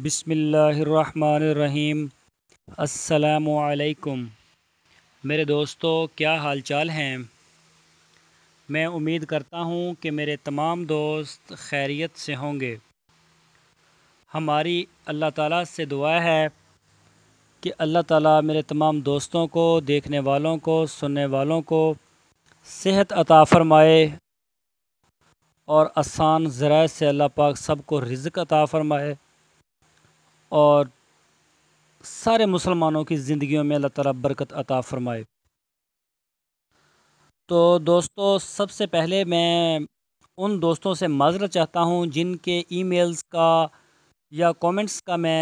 बिसमीम असलकुम मेरे दोस्तों क्या हालचाल हैं मैं उम्मीद करता हूं कि मेरे तमाम दोस्त खैरियत से होंगे हमारी अल्लाह ताला से दुआ है कि अल्लाह ताला मेरे तमाम दोस्तों को देखने वालों को सुनने वालों को सेहत अता फ़रमाए और आसान ज़रा से अल्लाह पाक सबको रिज़्क अता फ़रमाए और सारे मुसलमानों की ज़िंदगियों में अल्लाह ताला बरकत अता फ़रमाए तो दोस्तों सबसे पहले मैं उन दोस्तों से माजरत चाहता हूँ जिनके ईमेल्स का या कमेंट्स का मैं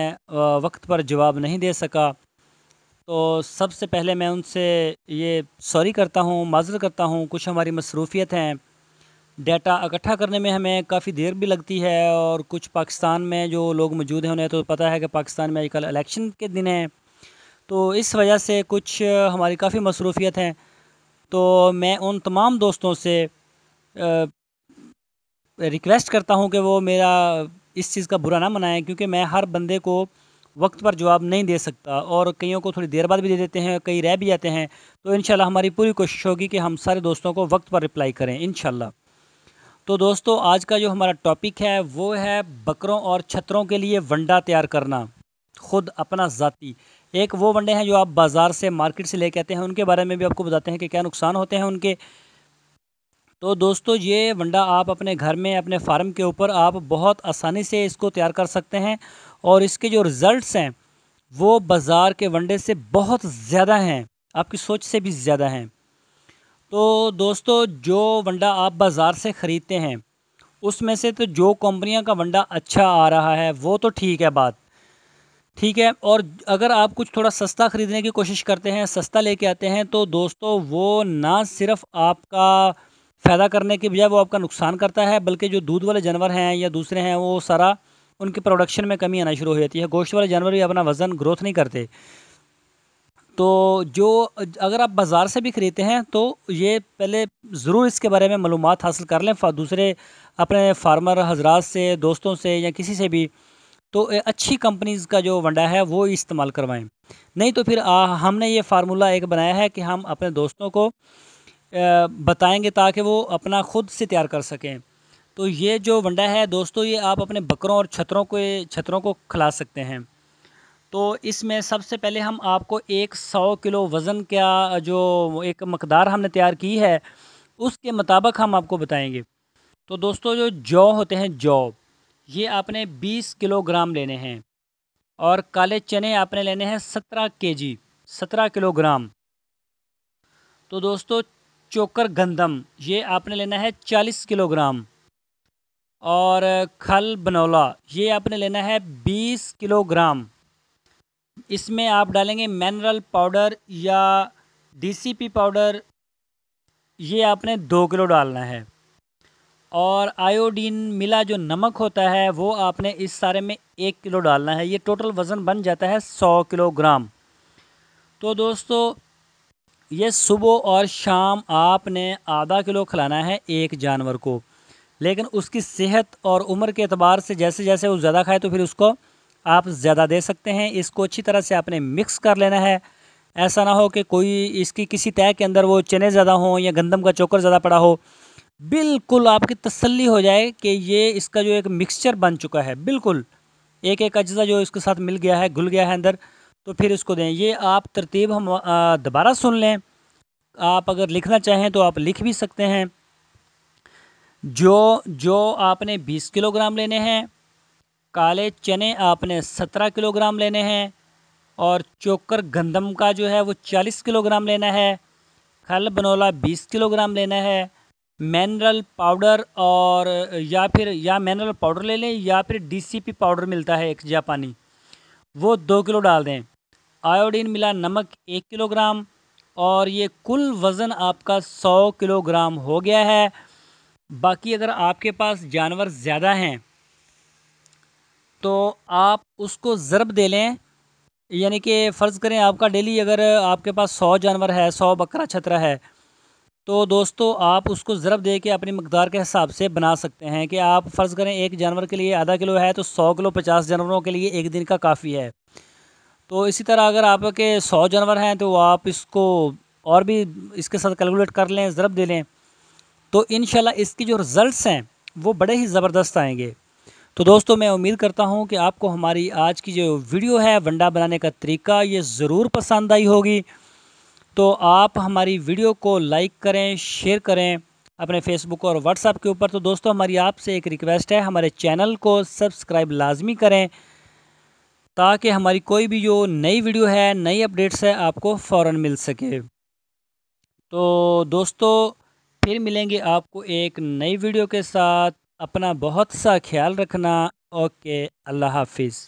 वक्त पर जवाब नहीं दे सका तो सबसे पहले मैं उनसे ये सॉरी करता हूँ माजर करता हूँ कुछ हमारी मसरूफ़ियत हैं डेटा इकट्ठा करने में हमें काफ़ी देर भी लगती है और कुछ पाकिस्तान में जो लोग मौजूद हैं उन्हें तो पता है कि पाकिस्तान में आजकल इलेक्शन के दिन हैं तो इस वजह से कुछ हमारी काफ़ी मसरूफियत हैं तो मैं उन तमाम दोस्तों से रिक्वेस्ट करता हूं कि वो मेरा इस चीज़ का बुरा ना मनाएं क्योंकि मैं हर बंदे को वक्त पर जवाब नहीं दे सकता और कईयों को थोड़ी देर बाद भी दे देते हैं कई रह भी जाते हैं तो इन हमारी पूरी कोशिश होगी कि हम सारे दोस्तों को वक्त पर रिप्लाई करें इन तो दोस्तों आज का जो हमारा टॉपिक है वो है बकरों और छतरों के लिए वंडा तैयार करना खुद अपना ज़ाती एक वो वंडे हैं जो आप बाज़ार से मार्केट से लेके आते हैं उनके बारे में भी आपको बताते हैं कि क्या नुकसान होते हैं उनके तो दोस्तों ये वंडा आप अपने घर में अपने फार्म के ऊपर आप बहुत आसानी से इसको तैयार कर सकते हैं और इसके जो रिज़ल्ट हैं वो बाज़ार के वंडे से बहुत ज़्यादा हैं आपकी सोच से भी ज़्यादा हैं तो दोस्तों जो वंडा आप बाज़ार से ख़रीदते हैं उसमें से तो जो कंपनियां का वंडा अच्छा आ रहा है वो तो ठीक है बात ठीक है और अगर आप कुछ थोड़ा सस्ता ख़रीदने की कोशिश करते हैं सस्ता लेके आते हैं तो दोस्तों वो ना सिर्फ आपका फ़ायदा करने के बजाय वो आपका नुकसान करता है बल्कि जो दूध वाले जानवर हैं या दूसरे हैं वो सारा उनकी प्रोडक्शन में कमी आना शुरू हो जाती है गोश्त वाले जानवर भी अपना वज़न ग्रोथ नहीं करते तो जो अगर आप बाज़ार से भी ख़रीदते हैं तो ये पहले ज़रूर इसके बारे में मालूम हासिल कर लें दूसरे अपने फार्मर हजरात से दोस्तों से या किसी से भी तो अच्छी कंपनीज़ का जो वंडा है वो इस्तेमाल करवाएं नहीं तो फिर आ, हमने ये फार्मूला एक बनाया है कि हम अपने दोस्तों को बताएंगे ताकि वो अपना ख़ुद से तैयार कर सकें तो ये जो वंडा है दोस्तों ये आप अपने बकरों और छतरों को छतरों को खिला सकते हैं तो इसमें सबसे पहले हम आपको एक सौ किलो वज़न का जो एक मकदार हमने तैयार की है उसके मुताबिक हम आपको बताएंगे तो दोस्तों जो जौ होते हैं जौ ये आपने 20 किलोग्राम लेने हैं और काले चने आपने लेने हैं 17 केजी 17 किलोग्राम तो दोस्तों चोकर गंदम ये आपने लेना है 40 किलोग्राम और खल बनौला ये आपने लेना है 20 किलोग्राम इसमें आप डालेंगे मिनरल पाउडर या डीसीपी पाउडर ये आपने दो किलो डालना है और आयोडीन मिला जो नमक होता है वो आपने इस सारे में एक किलो डालना है ये टोटल वज़न बन जाता है सौ किलोग्राम तो दोस्तों ये सुबह और शाम आपने आधा किलो खिलाना है एक जानवर को लेकिन उसकी सेहत और उम्र के अतबार से जैसे जैसे वो ज़्यादा खाए तो फिर उसको आप ज़्यादा दे सकते हैं इसको अच्छी तरह से आपने मिक्स कर लेना है ऐसा ना हो कि कोई इसकी किसी तय के अंदर वो चने ज़्यादा हों या गंदम का चोकर ज़्यादा पड़ा हो बिल्कुल आपकी तसल्ली हो जाए कि ये इसका जो एक मिक्सचर बन चुका है बिल्कुल एक एक अज्जा जो इसके साथ मिल गया है घुल गया है अंदर तो फिर इसको दें ये आप तरतीब हम दोबारा सुन लें आप अगर लिखना चाहें तो आप लिख भी सकते हैं जो जो आपने 20 किलोग्राम लेने हैं काले चने आपने सत्रह किलोग्राम लेने हैं और चोकर गंदम का जो है वो चालीस किलोग्राम लेना है खल बनोला बीस किलोग्राम लेना है मिनरल पाउडर और या फिर या मिनरल पाउडर ले लें या फिर डीसीपी पाउडर मिलता है एक जापानी वो दो किलो डाल दें आयोडीन मिला नमक एक किलोग्राम और ये कुल वज़न आपका सौ किलोग्राम हो गया है बाकी अगर आपके पास जानवर ज़्यादा हैं तो आप उसको ज़रब दे लें यानी कि फ़र्ज़ करें आपका डेली अगर आपके पास सौ जानवर है सौ बकरा छतरा है तो दोस्तों आप उसको ज़रब दे के अपनी मकदार के हिसाब से बना सकते हैं कि आप फ़र्ज़ करें एक जानवर के लिए आधा किलो है तो सौ किलो पचास जानवरों के लिए एक दिन का काफ़ी है तो इसी तरह अगर आपके सौ जानवर हैं तो आप इसको और भी इसके साथ कैलकुलेट कर लें ज़रब दे लें तो इन इसके जो रिज़ल्ट हैं वो बड़े ही ज़बरदस्त आएँगे तो दोस्तों मैं उम्मीद करता हूँ कि आपको हमारी आज की जो वीडियो है वंडा बनाने का तरीका ये ज़रूर पसंद आई होगी तो आप हमारी वीडियो को लाइक करें शेयर करें अपने फेसबुक और व्हाट्सएप के ऊपर तो दोस्तों हमारी आपसे एक रिक्वेस्ट है हमारे चैनल को सब्सक्राइब लाजमी करें ताकि हमारी कोई भी जो नई वीडियो है नई अपडेट्स है आपको फ़ौर मिल सके तो दोस्तों फिर मिलेंगे आपको एक नई वीडियो के साथ अपना बहुत सा ख्याल रखना ओके अल्लाह हाफिज़